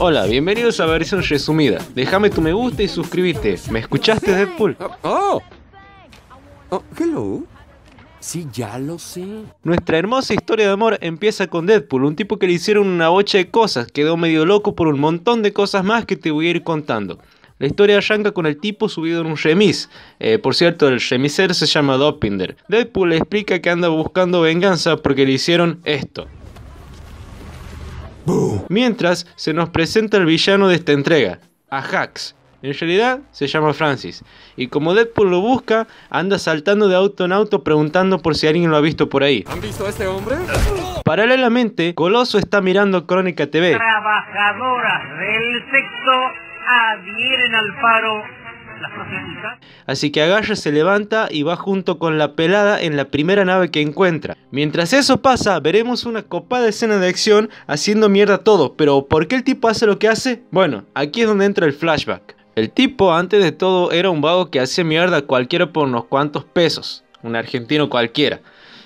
Hola, bienvenidos a versión resumida. Déjame tu me gusta y suscríbete. ¿Me escuchaste, Deadpool? Ah, oh. oh. hello. Sí, ya lo sé. Nuestra hermosa historia de amor empieza con Deadpool, un tipo que le hicieron una bocha de cosas, quedó medio loco por un montón de cosas más que te voy a ir contando. La historia arranca con el tipo subido en un remis. Eh, por cierto, el remiser se llama Doppinder. Deadpool le explica que anda buscando venganza porque le hicieron esto. Mientras se nos presenta el villano de esta entrega, Ajax. En realidad se llama Francis. Y como Deadpool lo busca, anda saltando de auto en auto preguntando por si alguien lo ha visto por ahí. ¿Han visto a este hombre? Paralelamente, Coloso está mirando Crónica TV. Trabajadoras del sexo adhieren al paro Así que agarra, se levanta y va junto con la pelada en la primera nave que encuentra. Mientras eso pasa, veremos una copada escena de acción haciendo mierda todo, pero ¿por qué el tipo hace lo que hace? Bueno, aquí es donde entra el flashback. El tipo antes de todo era un vago que hacía mierda a cualquiera por unos cuantos pesos, un argentino cualquiera.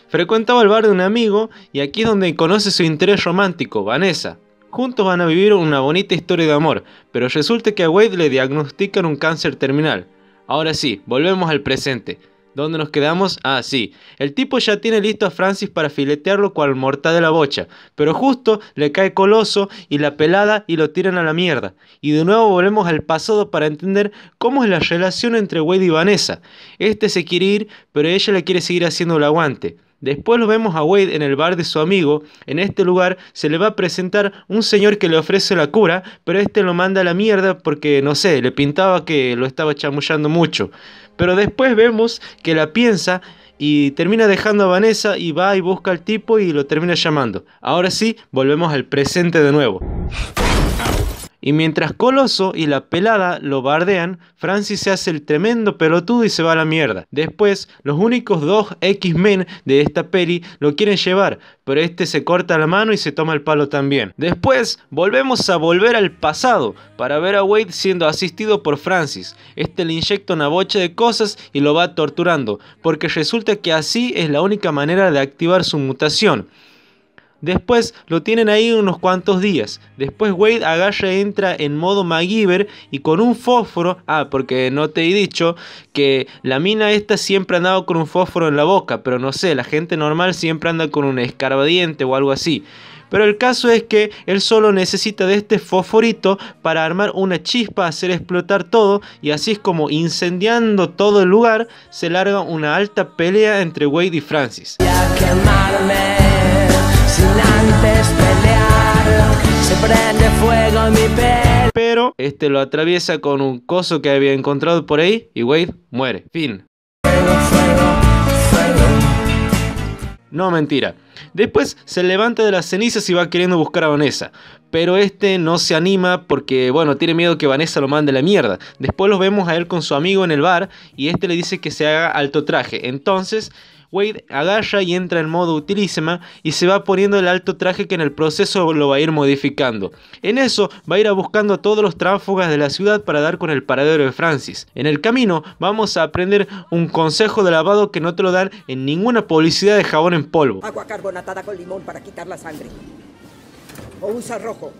Frecuentaba el bar de un amigo y aquí es donde conoce su interés romántico, Vanessa, Juntos van a vivir una bonita historia de amor, pero resulta que a Wade le diagnostican un cáncer terminal. Ahora sí, volvemos al presente. ¿Dónde nos quedamos? Ah, sí. El tipo ya tiene listo a Francis para filetearlo cual morta de la bocha, pero justo le cae Coloso y la pelada y lo tiran a la mierda. Y de nuevo volvemos al pasado para entender cómo es la relación entre Wade y Vanessa. Este se quiere ir, pero ella le quiere seguir haciendo el aguante. Después lo vemos a Wade en el bar de su amigo. En este lugar se le va a presentar un señor que le ofrece la cura, pero este lo manda a la mierda porque, no sé, le pintaba que lo estaba chamullando mucho. Pero después vemos que la piensa y termina dejando a Vanessa y va y busca al tipo y lo termina llamando. Ahora sí, volvemos al presente de nuevo. Y mientras Coloso y la pelada lo bardean, Francis se hace el tremendo pelotudo y se va a la mierda. Después, los únicos dos X-Men de esta peli lo quieren llevar, pero este se corta la mano y se toma el palo también. Después, volvemos a volver al pasado para ver a Wade siendo asistido por Francis. Este le inyecta una bocha de cosas y lo va torturando, porque resulta que así es la única manera de activar su mutación. Después lo tienen ahí unos cuantos días. Después Wade y entra en modo MacGyver y con un fósforo. Ah, porque no te he dicho que la mina esta siempre andaba con un fósforo en la boca, pero no sé, la gente normal siempre anda con un escarbadiente o algo así. Pero el caso es que él solo necesita de este fosforito para armar una chispa, hacer explotar todo y así es como incendiando todo el lugar se larga una alta pelea entre Wade y Francis. Pero este lo atraviesa con un coso que había encontrado por ahí y Wade muere. Fin. No mentira. Después se levanta de las cenizas y va queriendo buscar a Vanessa. Pero este no se anima porque, bueno, tiene miedo que Vanessa lo mande a la mierda. Después los vemos a él con su amigo en el bar y este le dice que se haga alto traje. Entonces Wade agarra y entra en modo utilísima y se va poniendo el alto traje que en el proceso lo va a ir modificando. En eso va a ir a buscando a todos los tráfugas de la ciudad para dar con el paradero de Francis. En el camino vamos a aprender un consejo de lavado que no te lo dan en ninguna publicidad de jabón en polvo. Agua carbonatada con limón para quitar la sangre. O un rojo.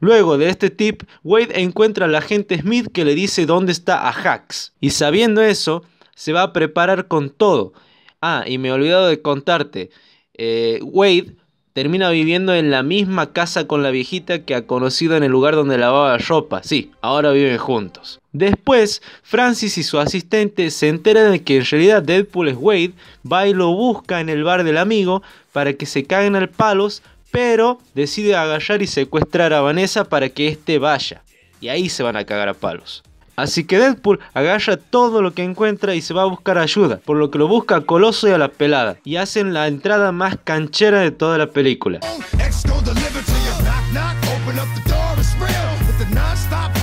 Luego de este tip, Wade encuentra al agente Smith que le dice dónde está a Ajax. Y sabiendo eso, se va a preparar con todo. Ah, y me he olvidado de contarte. Eh, Wade termina viviendo en la misma casa con la viejita que ha conocido en el lugar donde lavaba ropa. Sí, ahora viven juntos. Después, Francis y su asistente se enteran de que en realidad Deadpool es Wade, va y lo busca en el bar del amigo para que se caguen al palos, pero decide agallar y secuestrar a Vanessa para que éste vaya. Y ahí se van a cagar a palos. Así que Deadpool agarra todo lo que encuentra y se va a buscar ayuda, por lo que lo busca Coloso y a la pelada, y hacen la entrada más canchera de toda la película.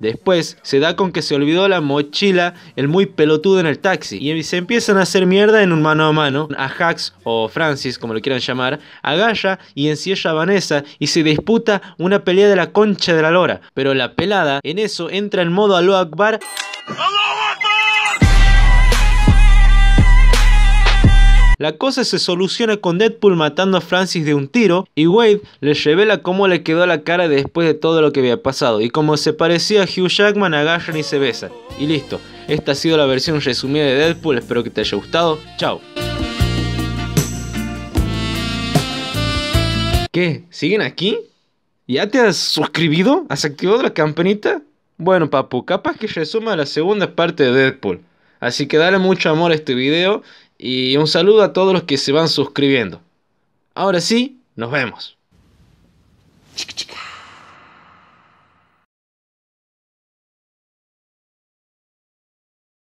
Después se da con que se olvidó la mochila el muy pelotudo en el taxi y se empiezan a hacer mierda en un mano a mano. A Hax o Francis, como lo quieran llamar, a Gaya y encierra a Vanessa y se disputa una pelea de la concha de la lora. Pero la pelada en eso entra en modo Alo Akbar. La cosa se soluciona con Deadpool matando a Francis de un tiro y Wade le revela cómo le quedó la cara después de todo lo que había pasado y como se parecía a Hugh Jackman agarran y se Y listo, esta ha sido la versión resumida de Deadpool, espero que te haya gustado, chao. ¿Qué? ¿Siguen aquí? ¿Ya te has suscribido? ¿Has activado la campanita? Bueno, papu, capaz que resuma la segunda parte de Deadpool. Así que dale mucho amor a este video y un saludo a todos los que se van suscribiendo. Ahora sí, nos vemos.